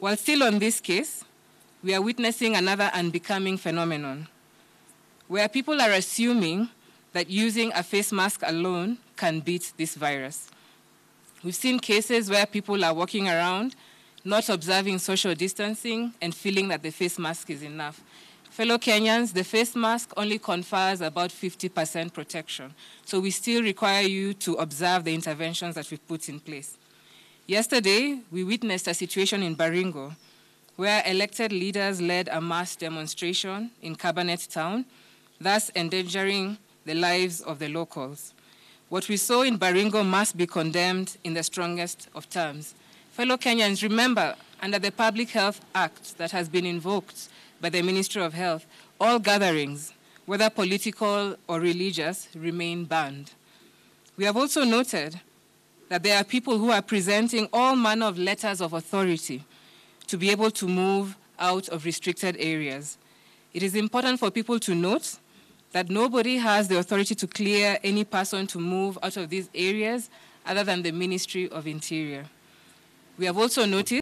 While still on this case, we are witnessing another unbecoming phenomenon, where people are assuming that using a face mask alone can beat this virus. We've seen cases where people are walking around, not observing social distancing, and feeling that the face mask is enough. Fellow Kenyans, the face mask only confers about 50% protection. So we still require you to observe the interventions that we've put in place. Yesterday, we witnessed a situation in Baringo where elected leaders led a mass demonstration in Cabinet Town, thus endangering the lives of the locals. What we saw in Baringo must be condemned in the strongest of terms. Fellow Kenyans, remember, under the Public Health Act that has been invoked by the Ministry of Health, all gatherings, whether political or religious, remain banned. We have also noted that there are people who are presenting all manner of letters of authority to be able to move out of restricted areas. It is important for people to note that nobody has the authority to clear any person to move out of these areas other than the Ministry of Interior. We have also noticed